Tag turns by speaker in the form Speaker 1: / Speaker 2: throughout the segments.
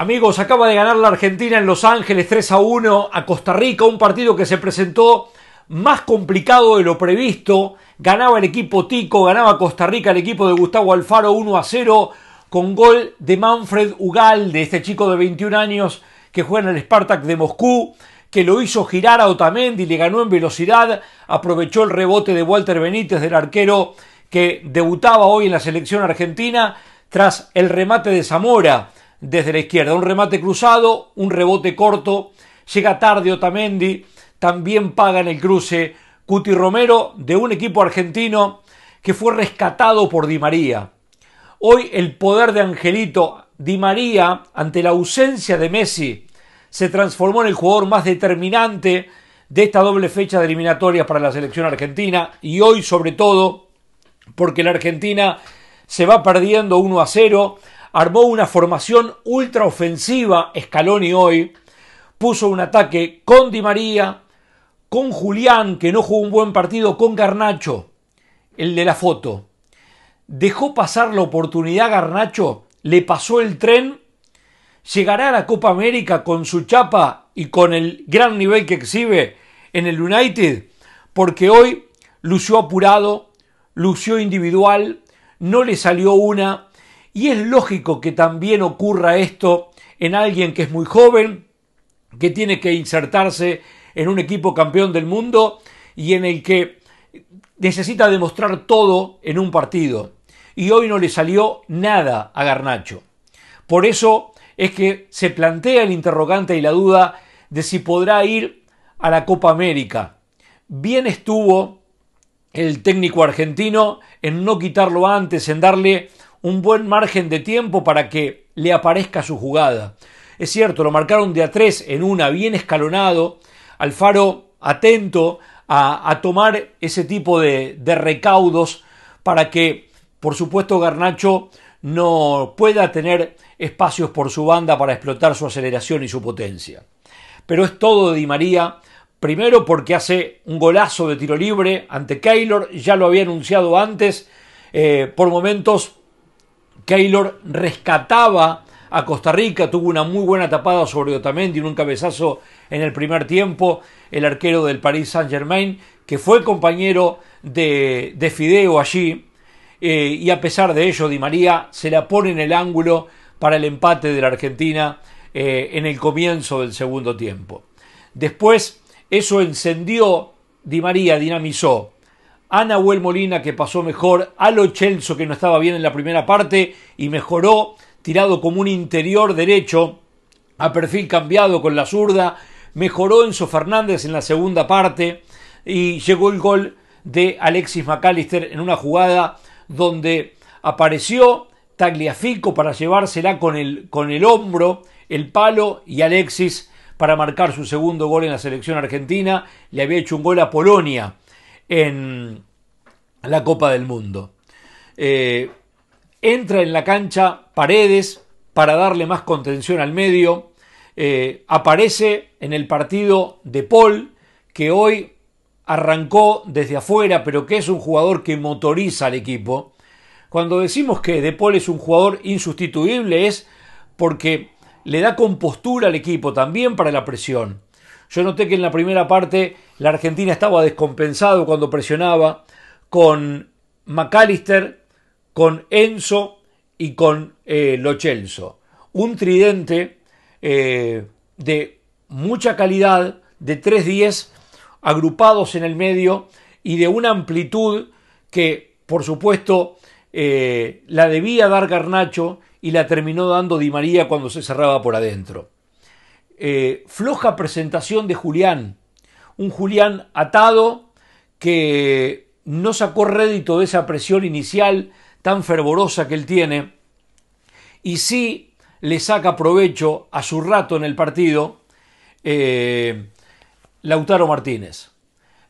Speaker 1: Amigos, acaba de ganar la Argentina en Los Ángeles 3 a 1 a Costa Rica, un partido que se presentó más complicado de lo previsto. Ganaba el equipo Tico, ganaba Costa Rica el equipo de Gustavo Alfaro 1 a 0 con gol de Manfred Ugalde, este chico de 21 años que juega en el Spartak de Moscú, que lo hizo girar a Otamendi, le ganó en velocidad, aprovechó el rebote de Walter Benítez del arquero que debutaba hoy en la selección argentina tras el remate de Zamora desde la izquierda. Un remate cruzado, un rebote corto, llega tarde Otamendi, también paga en el cruce Cuti Romero de un equipo argentino que fue rescatado por Di María. Hoy el poder de Angelito Di María, ante la ausencia de Messi, se transformó en el jugador más determinante de esta doble fecha de eliminatorias para la selección argentina y hoy sobre todo porque la Argentina se va perdiendo 1 a 0 armó una formación ultraofensiva Scaloni hoy, puso un ataque con Di María, con Julián, que no jugó un buen partido, con Garnacho, el de la foto. Dejó pasar la oportunidad Garnacho, le pasó el tren, llegará a la Copa América con su chapa y con el gran nivel que exhibe en el United, porque hoy lució apurado, lució individual, no le salió una, y es lógico que también ocurra esto en alguien que es muy joven, que tiene que insertarse en un equipo campeón del mundo y en el que necesita demostrar todo en un partido. Y hoy no le salió nada a Garnacho. Por eso es que se plantea el interrogante y la duda de si podrá ir a la Copa América. Bien estuvo el técnico argentino en no quitarlo antes, en darle un buen margen de tiempo para que le aparezca su jugada. Es cierto, lo marcaron de a tres en una, bien escalonado. Alfaro atento a, tomar ese tipo de, recaudos para que, por supuesto, Garnacho no pueda tener espacios por su banda para explotar su aceleración y su potencia. Pero es todo de Di María, primero porque hace un golazo de tiro libre ante Keylor, ya lo había anunciado antes, eh, por momentos Keylor rescataba a Costa Rica, tuvo una muy buena tapada sobre Otamendi, un cabezazo en el primer tiempo, el arquero del Paris Saint Germain, que fue compañero de, Fideo allí, eh, y a pesar de ello, Di María se la pone en el ángulo para el empate de la Argentina eh, en el comienzo del segundo tiempo. Después, eso encendió, Di María dinamizó a Nahuel Molina que pasó mejor, a Lo que no estaba bien en la primera parte y mejoró, tirado como un interior derecho, a perfil cambiado con la zurda, mejoró Enzo Fernández en la segunda parte y llegó el gol de Alexis McAllister en una jugada donde apareció Tagliafico para llevársela con el, con el hombro, el palo y Alexis para marcar su segundo gol en la selección argentina, le había hecho un gol a Polonia en la Copa del Mundo. Eh, entra en la cancha Paredes para darle más contención al medio. Eh, aparece en el partido de Paul, que hoy arrancó desde afuera, pero que es un jugador que motoriza al equipo. Cuando decimos que De Paul es un jugador insustituible es porque le da compostura al equipo también para la presión. Yo noté que en la primera parte la Argentina estaba descompensado cuando presionaba con McAllister, con Enzo y con eh, Lochelso. Un tridente eh, de mucha calidad, de 3-10, agrupados en el medio y de una amplitud que, por supuesto, eh, la debía dar Garnacho y la terminó dando Di María cuando se cerraba por adentro. Eh, floja presentación de Julián. Un Julián atado que no sacó rédito de esa presión inicial tan fervorosa que él tiene y sí le saca provecho a su rato en el partido eh, Lautaro Martínez.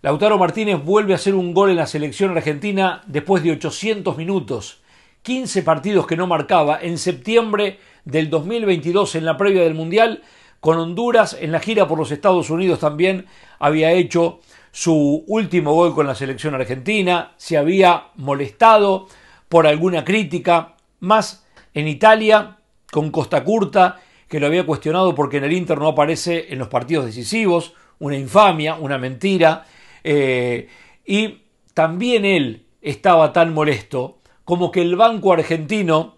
Speaker 1: Lautaro Martínez vuelve a hacer un gol en la selección argentina después de 800 minutos, 15 partidos que no marcaba. En septiembre del 2022, en la previa del Mundial, con Honduras, en la gira por los Estados Unidos también había hecho su último gol con la selección argentina, se había molestado por alguna crítica, más en Italia, con Costa Curta, que lo había cuestionado porque en el Inter no aparece en los partidos decisivos, una infamia, una mentira, eh, y también él estaba tan molesto como que el Banco Argentino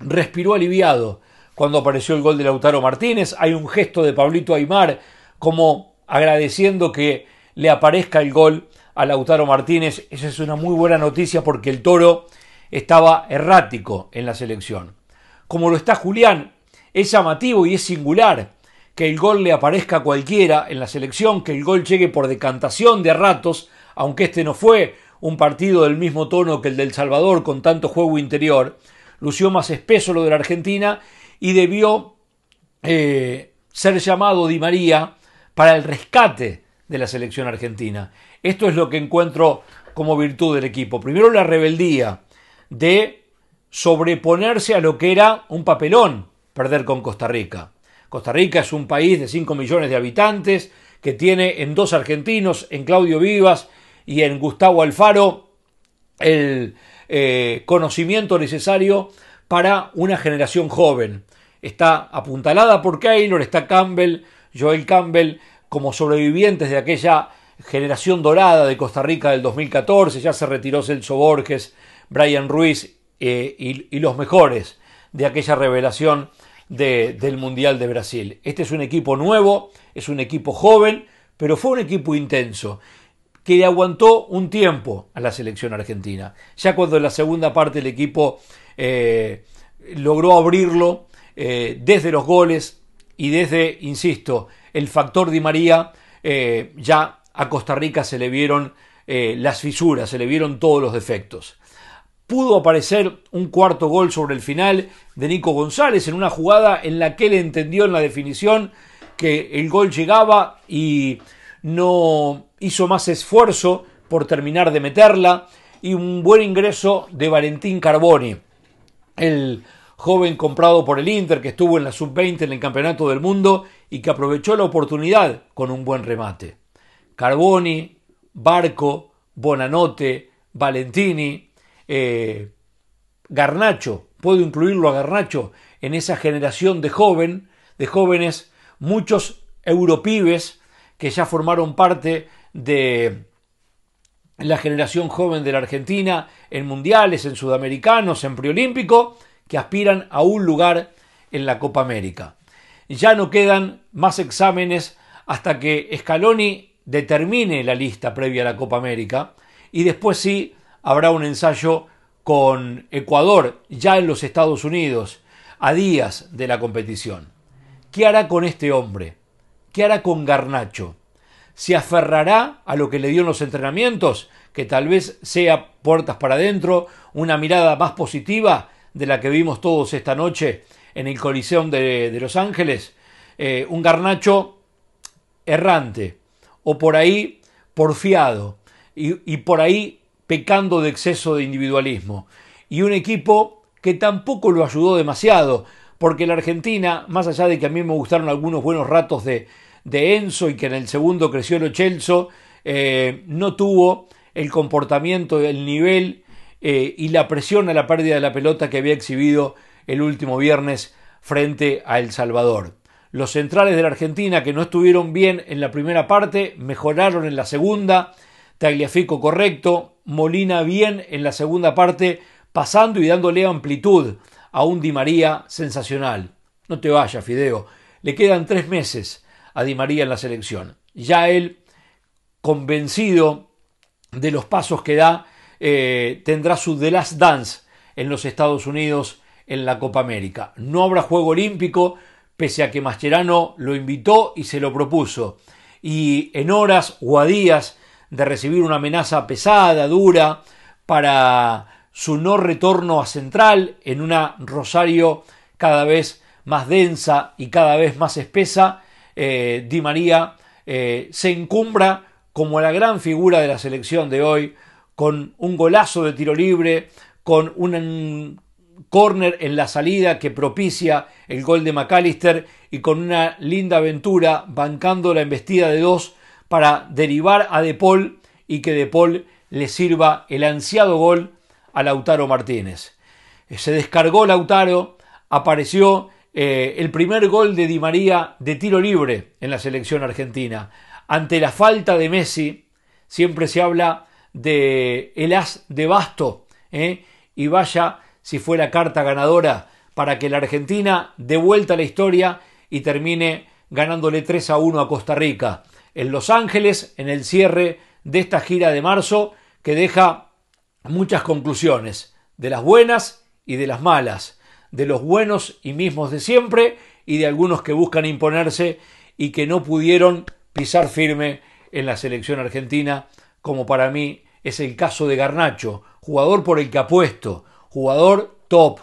Speaker 1: respiró aliviado cuando apareció el gol de Lautaro Martínez, hay un gesto de Pablito Aymar como agradeciendo que le aparezca el gol a Lautaro Martínez. Esa es una muy buena noticia porque el toro estaba errático en la selección. Como lo está Julián, es llamativo y es singular que el gol le aparezca a cualquiera en la selección, que el gol llegue por decantación de ratos, aunque este no fue un partido del mismo tono que el del Salvador con tanto juego interior. Lució más espeso lo de la Argentina y debió eh, ser llamado Di María para el rescate de la selección argentina. Esto es lo que encuentro como virtud del equipo. Primero la rebeldía de sobreponerse a lo que era un papelón perder con Costa Rica. Costa Rica es un país de 5 millones de habitantes que tiene en dos argentinos, en Claudio Vivas y en Gustavo Alfaro, el eh, conocimiento necesario para una generación joven. Está apuntalada por Keylor, está Campbell, Joel Campbell, como sobrevivientes de aquella generación dorada de Costa Rica del 2014. Ya se retiró Celso Borges, Brian Ruiz eh, y, los mejores de aquella revelación del Mundial de Brasil. Este es un equipo nuevo, es un equipo joven, pero fue un equipo intenso que aguantó un tiempo a la selección argentina. Ya cuando en la segunda parte el equipo eh, logró abrirlo eh, desde los goles y desde, insisto, el factor Di María, eh, ya a Costa Rica se le vieron las fisuras, se le vieron todos los defectos. Pudo aparecer un cuarto gol sobre el final de Nico González en una jugada en la que él entendió en la definición que el gol llegaba y no hizo más esfuerzo por terminar de meterla y un buen ingreso de Valentín Carboni el joven comprado por el Inter que estuvo en la sub-20 en el Campeonato del Mundo y que aprovechó la oportunidad con un buen remate. Carboni, Barco, Bonanote, Valentini, eh, Garnacho, puedo incluirlo a Garnacho en esa generación de joven, de jóvenes, muchos europibes que ya formaron parte de la generación joven de la Argentina en mundiales, en sudamericanos, en preolímpico, que aspiran a un lugar en la Copa América. Ya no quedan más exámenes hasta que Scaloni determine la lista previa a la Copa América y después sí habrá un ensayo con Ecuador ya en los Estados Unidos a días de la competición. ¿Qué hará con este hombre? ¿Qué hará con Garnacho? se aferrará a lo que le dio en los entrenamientos, que tal vez sea puertas para adentro, una mirada más positiva de la que vimos todos esta noche en el coliseo de, Los Ángeles, eh, un garnacho errante, o por ahí porfiado, y por ahí pecando de exceso de individualismo, y un equipo que tampoco lo ayudó demasiado, porque la Argentina, más allá de que a mí me gustaron algunos buenos ratos de, de Enzo y que en el segundo creció el ochelso eh, no tuvo el comportamiento, el nivel eh, y la presión a la pérdida de la pelota que había exhibido el último viernes frente a El Salvador. Los centrales de la Argentina que no estuvieron bien en la primera parte mejoraron en la segunda, Tagliafico correcto, Molina bien en la segunda parte, pasando y dándole amplitud a un Di María sensacional. No te vayas, Fideo, le quedan tres meses a Di María en la selección. Ya él, convencido de los pasos que da, eh, tendrá su The Last Dance en los Estados Unidos en la Copa América. No habrá Juego Olímpico, pese a que Mascherano lo invitó y se lo propuso. Y en horas o a días de recibir una amenaza pesada, dura, para su no retorno a Central en una Rosario cada vez más densa y cada vez más espesa, eh, Di María eh, se encumbra como la gran figura de la selección de hoy, con un golazo de tiro libre, con un corner en la salida que propicia el gol de McAllister y con una linda aventura bancando la embestida de dos para derivar a De Paul y que De Paul le sirva el ansiado gol a Lautaro Martínez. Eh, se descargó Lautaro, apareció eh, el primer gol de Di María de tiro libre en la selección argentina. Ante la falta de Messi, siempre se habla de el as de basto. ¿eh? Y vaya si fue la carta ganadora para que la Argentina devuelva la historia y termine ganándole 3 a 1 a Costa Rica. En Los Ángeles, en el cierre de esta gira de marzo, que deja muchas conclusiones, de las buenas y de las malas de los buenos y mismos de siempre y de algunos que buscan imponerse y que no pudieron pisar firme en la selección argentina, como para mí es el caso de Garnacho, jugador por el que apuesto, jugador top,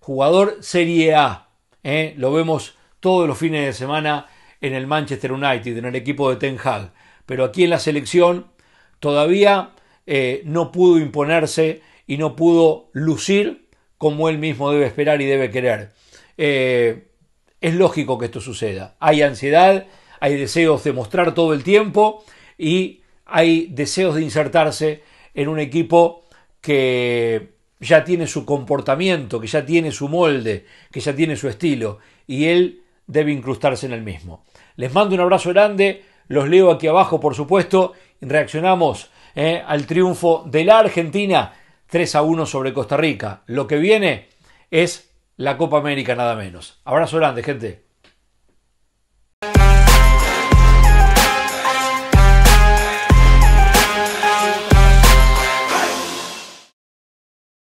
Speaker 1: jugador Serie A. ¿eh? Lo vemos todos los fines de semana en el Manchester United, en el equipo de Ten Hag. Pero aquí en la selección todavía eh, no pudo imponerse y no pudo lucir como él mismo debe esperar y debe querer. Eh, es lógico que esto suceda. Hay ansiedad, hay deseos de mostrar todo el tiempo y hay deseos de insertarse en un equipo que ya tiene su comportamiento, que ya tiene su molde, que ya tiene su estilo y él debe incrustarse en el mismo. Les mando un abrazo grande, los leo aquí abajo por supuesto, reaccionamos eh, al triunfo de la Argentina 3 a 1 sobre Costa Rica. Lo que viene es la Copa América nada menos. Abrazo grande, gente.